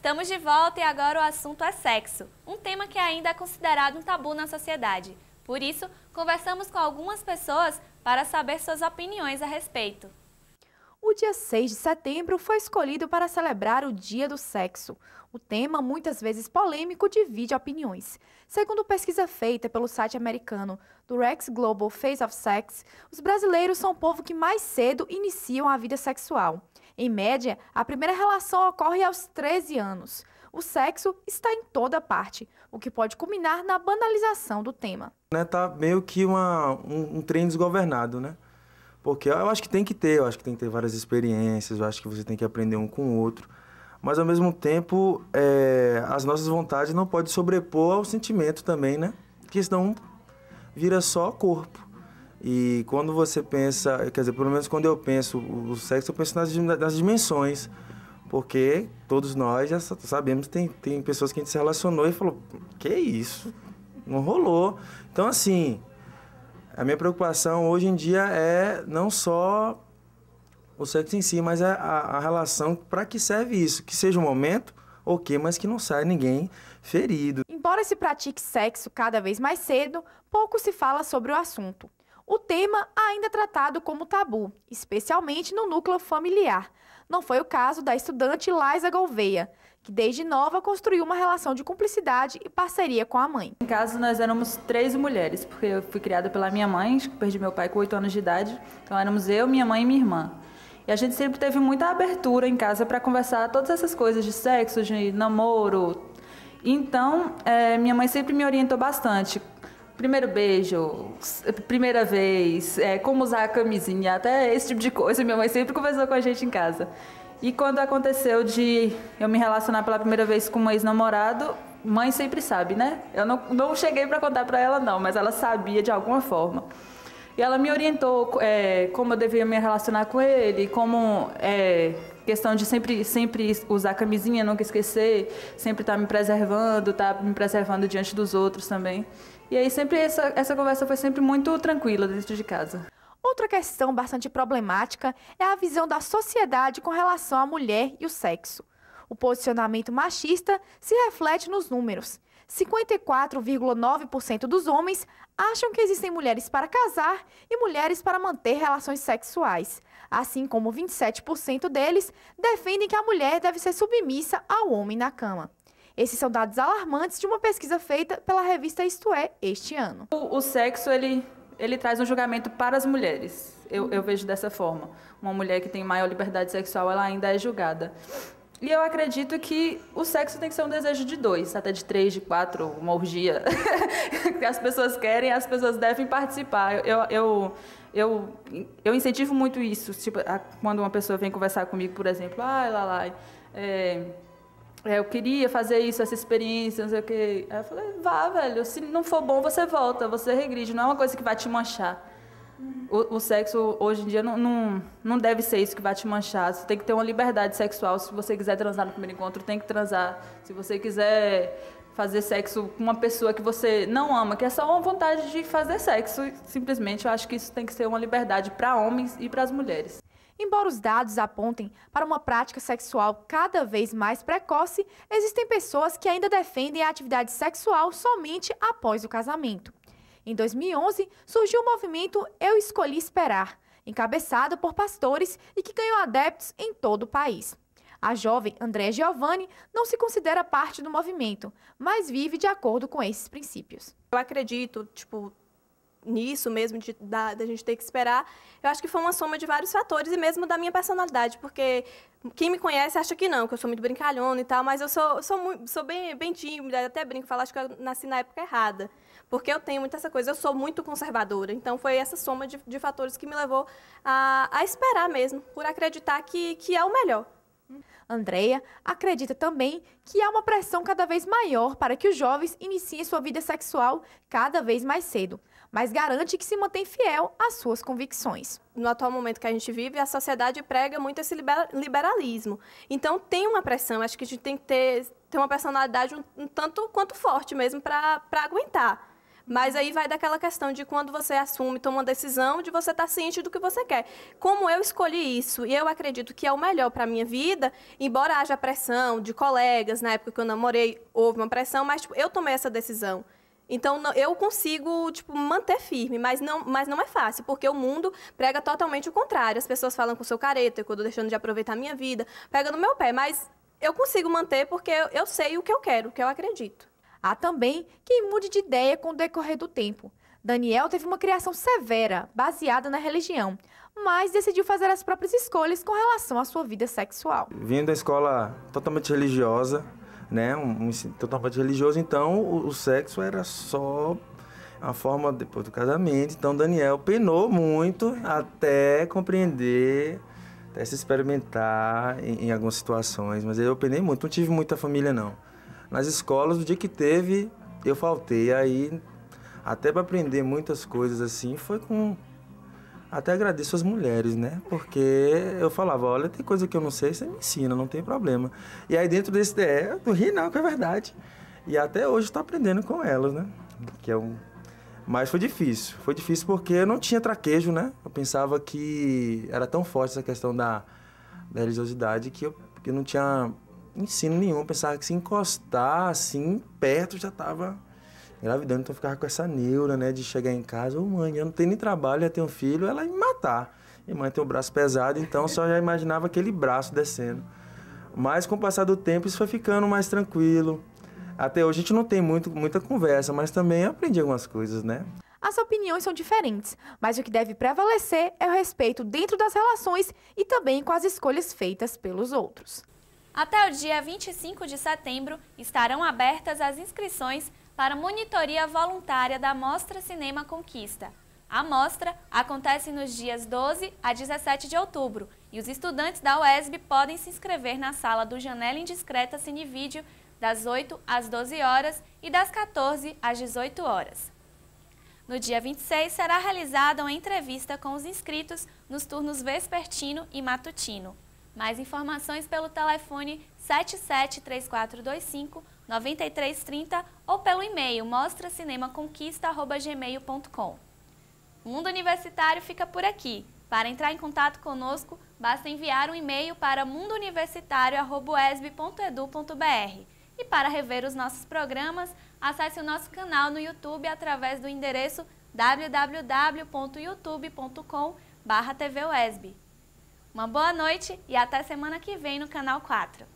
Estamos de volta e agora o assunto é sexo, um tema que ainda é considerado um tabu na sociedade. Por isso, conversamos com algumas pessoas para saber suas opiniões a respeito. O dia 6 de setembro foi escolhido para celebrar o Dia do Sexo. O tema, muitas vezes polêmico, divide opiniões. Segundo pesquisa feita pelo site americano do Rex Global Face of Sex, os brasileiros são o povo que mais cedo iniciam a vida sexual. Em média, a primeira relação ocorre aos 13 anos. O sexo está em toda parte, o que pode culminar na banalização do tema. Né, tá meio que uma, um, um trem desgovernado, né? Porque eu acho que tem que ter, eu acho que tem que ter várias experiências, eu acho que você tem que aprender um com o outro. Mas ao mesmo tempo, é, as nossas vontades não podem sobrepor ao sentimento também, né? Porque senão vira só corpo. E quando você pensa, quer dizer, pelo menos quando eu penso o sexo, eu penso nas, nas dimensões. Porque todos nós já sabemos, tem, tem pessoas que a gente se relacionou e falou, que isso? Não rolou. Então, assim, a minha preocupação hoje em dia é não só o sexo em si, mas é a, a relação para que serve isso. Que seja um momento, ok, mas que não saia ninguém ferido. Embora se pratique sexo cada vez mais cedo, pouco se fala sobre o assunto o tema ainda é tratado como tabu, especialmente no núcleo familiar. Não foi o caso da estudante Laisa Gouveia, que desde nova construiu uma relação de cumplicidade e parceria com a mãe. Em casa nós éramos três mulheres, porque eu fui criada pela minha mãe, perdi meu pai com oito anos de idade, então éramos eu, minha mãe e minha irmã. E a gente sempre teve muita abertura em casa para conversar todas essas coisas de sexo, de namoro. Então, é, minha mãe sempre me orientou bastante primeiro beijo, primeira vez, é, como usar a camisinha, até esse tipo de coisa. Minha mãe sempre conversou com a gente em casa. E quando aconteceu de eu me relacionar pela primeira vez com um ex-namorado, mãe sempre sabe, né? Eu não, não cheguei para contar para ela, não, mas ela sabia de alguma forma. E ela me orientou é, como eu devia me relacionar com ele, como é, questão de sempre, sempre usar camisinha, nunca esquecer, sempre estar tá me preservando, estar tá me preservando diante dos outros também. E aí sempre essa, essa conversa foi sempre muito tranquila dentro de casa. Outra questão bastante problemática é a visão da sociedade com relação à mulher e o sexo. O posicionamento machista se reflete nos números. 54,9% dos homens acham que existem mulheres para casar e mulheres para manter relações sexuais, assim como 27% deles defendem que a mulher deve ser submissa ao homem na cama. Esses são dados alarmantes de uma pesquisa feita pela revista Isto É este ano. O, o sexo ele, ele traz um julgamento para as mulheres. Eu, eu vejo dessa forma. Uma mulher que tem maior liberdade sexual, ela ainda é julgada. E eu acredito que o sexo tem que ser um desejo de dois, até de três, de quatro, uma orgia. as pessoas querem, as pessoas devem participar. Eu, eu, eu, eu incentivo muito isso. Tipo, quando uma pessoa vem conversar comigo, por exemplo, ai, ah, Lalai, é, é, eu queria fazer isso, essa experiência, não sei o quê. Aí eu falei, vá, velho, se não for bom, você volta, você regride. Não é uma coisa que vai te manchar. O, o, sexo hoje em dia não, não, não deve ser isso que vai te manchar. Você tem que ter uma liberdade sexual. Se você quiser transar no primeiro encontro, tem que transar. Se você quiser fazer sexo com uma pessoa que você não ama, que é só uma vontade de fazer sexo, simplesmente eu acho que isso tem que ser uma liberdade para homens e para as mulheres. Embora os dados apontem para uma prática sexual cada vez mais precoce, existem pessoas que ainda defendem a atividade sexual somente após o casamento. Em 2011, surgiu o movimento Eu Escolhi Esperar, encabeçado por pastores e que ganhou adeptos em todo o país. A jovem Andréa Giovanni não se considera parte do movimento, mas vive de acordo com esses princípios. Eu acredito, tipo, nisso mesmo, de, da, gente ter que esperar, eu acho que foi uma soma de vários fatores e mesmo da minha personalidade, porque quem me conhece acha que não, que eu sou muito brincalhona e tal, mas eu sou, sou, muito, sou bem, bem tímida, até brinco, falo, acho que eu nasci na época errada. Porque eu tenho muita essa coisa, eu sou muito conservadora. Então foi essa soma de, de fatores que me levou a, a esperar mesmo, por acreditar que, que é o melhor. Andreia acredita também que há uma pressão cada vez maior para que os jovens iniciem sua vida sexual cada vez mais cedo, mas garante que se mantém fiel às suas convicções. No atual momento que a gente vive, a sociedade prega muito esse liberalismo. Então tem uma pressão, acho que a gente tem que ter, ter uma personalidade um, um tanto quanto forte mesmo para aguentar. Mas aí vai daquela questão de quando você assume, toma uma decisão, de você estar tá ciente do que você quer. Como eu escolhi isso e eu acredito que é o melhor para minha vida, embora haja pressão de colegas, na época que eu namorei, houve uma pressão, mas tipo, eu tomei essa decisão. Então eu consigo tipo manter firme, mas não, mas não é fácil, porque o mundo prega totalmente o contrário. As pessoas falam com o seu careta, eu estou deixando de aproveitar a minha vida, pega no meu pé, mas eu consigo manter porque eu, eu sei o que eu quero, o que eu acredito. Há também quem mude de ideia com o decorrer do tempo. Daniel teve uma criação severa, baseada na religião, mas decidiu fazer as próprias escolhas com relação à sua vida sexual. Vindo da escola totalmente religiosa, né, um, ensino totalmente religioso, então o, o sexo era só a forma depois do casamento. Então Daniel penou muito até compreender até se experimentar em, em, algumas situações, mas eu penei muito, não tive muita família não nas escolas, o dia que teve, eu faltei. Aí, até para aprender muitas coisas assim, foi com. Até agradeço as mulheres, né? Porque eu falava, olha, tem coisa que eu não sei, você me ensina, não tem problema. E aí dentro desse é, DE, eu não ri não, que é verdade. E até hoje estou aprendendo com elas, né? Que é um... Mas foi difícil. Foi difícil porque eu não tinha traquejo, né? Eu pensava que era tão forte essa questão da, da religiosidade que eu, que eu não tinha ensino nenhum. Eu pensava que se encostar assim, perto, já tava engravidando. Então eu ficava com essa neura, né? De chegar em casa, ô oh, mãe, eu não tenho nem trabalho, já tenho um filho, ela ia me matar. E mãe tem o braço pesado, então só já imaginava aquele braço descendo. Mas com o passar do tempo isso foi ficando mais tranquilo. Até hoje a gente não tem muito, muita conversa, mas também aprendi algumas coisas, né? As opiniões são diferentes, mas o que deve prevalecer é o respeito dentro das relações e também com as escolhas feitas pelos outros. Até o dia 25 de setembro estarão abertas as inscrições para monitoria voluntária da Mostra Cinema Conquista. A mostra acontece nos dias 12 a 17 de outubro e os estudantes da UESB podem se inscrever na sala do Janela Indiscreta Cinevídeo das 8 às 12 horas e das 14 às 18 horas. No dia 26 será realizada uma entrevista com os inscritos nos turnos vespertino e matutino. Mais informações pelo telefone 773425 9330 ou pelo e-mail mostracinemaconquista@gmail.com. O Mundo Universitário fica por aqui. Para entrar em contato conosco, basta enviar um e-mail para mundouniversitario@esb.edu.br. E para rever os nossos programas, acesse o nosso canal no YouTube através do endereço wwwyoutubecom uma boa noite e até semana que vem no canal 4.